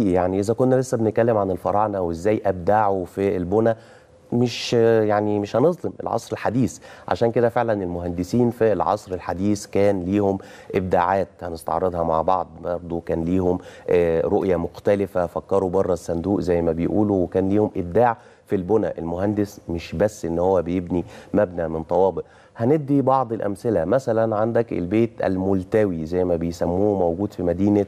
حقيقي يعني اذا كنا لسه بنتكلم عن الفراعنه وازاي ابدعوا في البنى مش يعني مش هنظلم العصر الحديث عشان كده فعلا المهندسين في العصر الحديث كان ليهم ابداعات هنستعرضها مع بعض برضه كان ليهم آه، رؤيه مختلفه فكروا بره الصندوق زي ما بيقولوا وكان ليهم ابداع في البنى المهندس مش بس ان هو بيبني مبنى من طوابق هندي بعض الامثله مثلا عندك البيت الملتوي زي ما بيسموه موجود في مدينه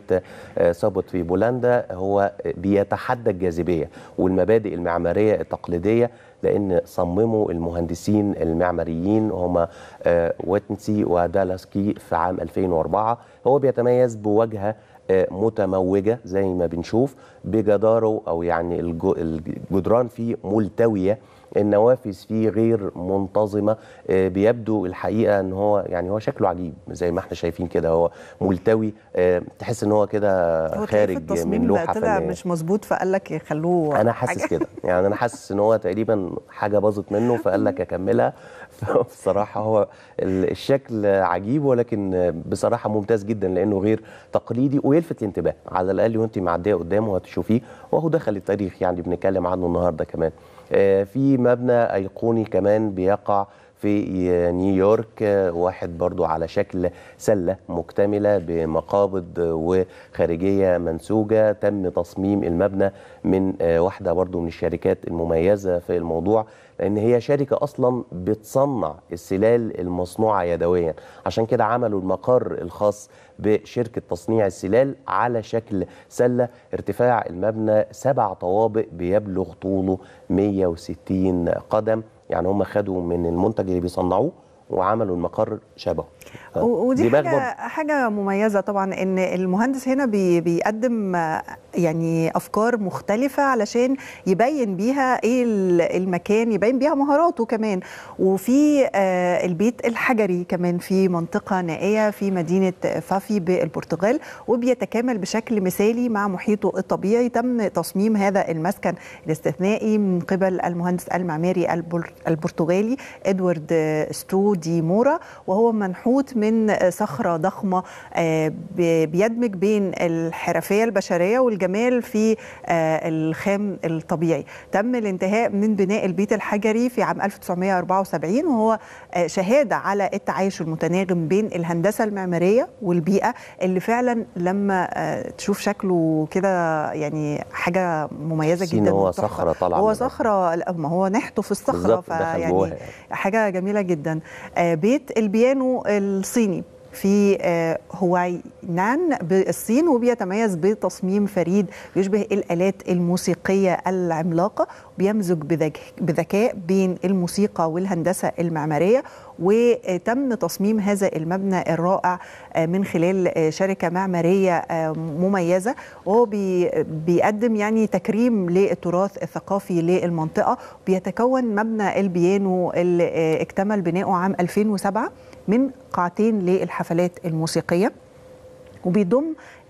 صابت آه، في بولندا هو بيتحدى الجاذبيه والمبادئ المعماريه التقليديه لان صمموا المهندسين المعماريين هما آه، ويتنسي ودالاسكي في عام 2004 هو بيتميز بوجهه متموجه زي ما بنشوف بجداره او يعني الجدران فيه ملتويه النوافذ فيه غير منتظمه آه، بيبدو الحقيقه ان هو يعني هو شكله عجيب زي ما احنا شايفين كده هو ملتوي آه، تحس ان هو كده خارج من لوحه طلع مش مظبوط فقال لك خلوه انا حاسس كده يعني انا حاسس ان هو تقريبا حاجه باظت منه فقال لك اكملها بصراحه هو الشكل عجيب ولكن بصراحه ممتاز جدا لانه غير تقليدي ويلفت الانتباه على الاقل وانت معديه قدامه هتشوفيه وهو دخل التاريخ يعني بنتكلم عنه النهارده كمان آه، في مبنى أيقوني كمان بيقع في نيويورك واحد برضو على شكل سلة مكتملة بمقابض وخارجية منسوجة تم تصميم المبنى من آه، واحدة برضو من الشركات المميزة في الموضوع لأن هي شركة أصلا بتصنع السلال المصنوعة يدويا عشان كده عملوا المقر الخاص بشركة تصنيع السلال على شكل سلة ارتفاع المبنى سبع طوابق بيبلغ طوله 160 قدم يعني هم خدوا من المنتج اللي بيصنعوه وعملوا المقر شبهه ودي حاجة, حاجة مميزة طبعا ان المهندس هنا بي بيقدم يعني افكار مختلفة علشان يبين بيها ايه المكان يبين بيها مهاراته كمان وفي آه، البيت الحجري كمان في منطقة نائية في مدينة فافي بالبرتغال وبيتكامل بشكل مثالي مع محيطه الطبيعي تم تصميم هذا المسكن الاستثنائي من قبل المهندس المعماري البرتغالي ادوارد ستو دي مورا وهو منحوت من صخرة ضخمة آه، بيدمج بين الحرفية البشرية والجمال في آه، الخام الطبيعي تم الانتهاء من بناء البيت الحجري في عام 1974 وهو آه، شهادة على التعايش المتناغم بين الهندسة المعمارية والبيئة اللي فعلا لما تشوف شكله كده يعني حاجة مميزة جدا هو صخرة طالعة هو صخرة ما هو نحته في الصخرة فيعني حاجة جميلة جدا آه، بيت البيانو الصيني في آه، هواينان بالصين وبيتميز بتصميم فريد يشبه الآلات الموسيقية العملاقة بيمزج بذكاء بين الموسيقى والهندسة المعمارية وتم تصميم هذا المبنى الرائع آه، من خلال آه، شركة معمارية مميزة وهو بيقدم يعني تكريم للتراث الثقافي للمنطقة بيتكون مبنى البيانو اللي اكتمل بناؤه عام 2007 من قاعتين للحفلات الموسيقيه وبيضم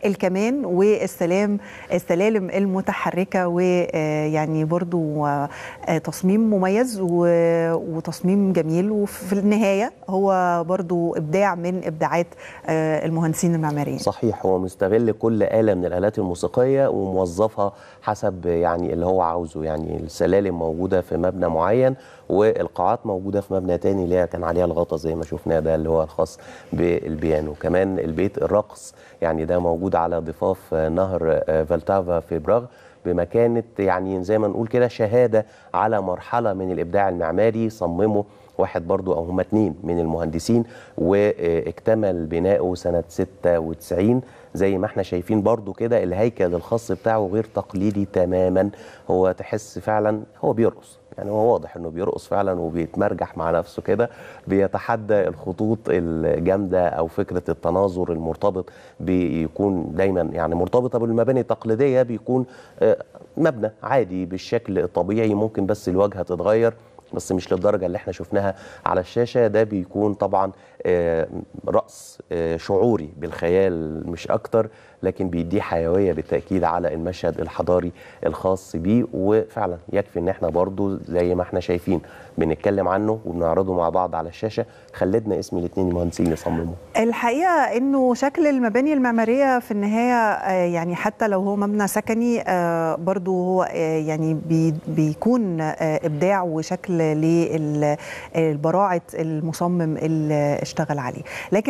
الكمان والسلام السلالم المتحركه ويعني آه، برضو آه، آه، تصميم مميز وتصميم جميل وفي النهايه هو برضو ابداع من ابداعات المهندسين المعماريين صحيح هو مستغل كل آلة من الآلات الموسيقية وموظفها حسب يعني اللي هو عاوزه يعني السلالم موجودة في مبنى معين والقاعات موجودة في مبنى تاني اللي كان عليها الغطا زي ما شفنا ده اللي هو الخاص بالبيانو كمان البيت الرقص يعني ده موجود موجود على ضفاف نهر آه، فالتافا في براغ بما كانت يعني زي ما نقول كده شهاده على مرحله من الابداع المعماري صممه واحد برضو او هما اتنين من المهندسين واكتمل بناؤه سنه 96 زي ما احنا شايفين برضو كده الهيكل الخاص بتاعه غير تقليدي تماما هو تحس فعلا هو بيرقص يعني هو واضح انه بيرقص فعلا وبيتمرجح مع نفسه كده بيتحدى الخطوط الجامده او فكره التناظر المرتبط بيكون دايما يعني مرتبطه بالمباني التقليديه بيكون آه، مبنى عادي بالشكل الطبيعي ممكن بس الواجهه تتغير بس مش للدرجه اللي احنا شفناها على الشاشه ده بيكون طبعا آه، راس آه، شعوري بالخيال مش اكتر لكن بيديه حيويه بالتاكيد على المشهد الحضاري الخاص بيه وفعلا يكفي ان احنا برضو زي ما احنا شايفين بنتكلم عنه وبنعرضه مع بعض على الشاشه خلدنا اسم الاثنين مهندسين يصمموا الحقيقه انه شكل المباني المعماريه في النهايه آه، يعني حتى لو هو مبنى سكني برضو هو يعني بيكون ابداع وشكل لبراعه المصمم اللي اشتغل عليه لكن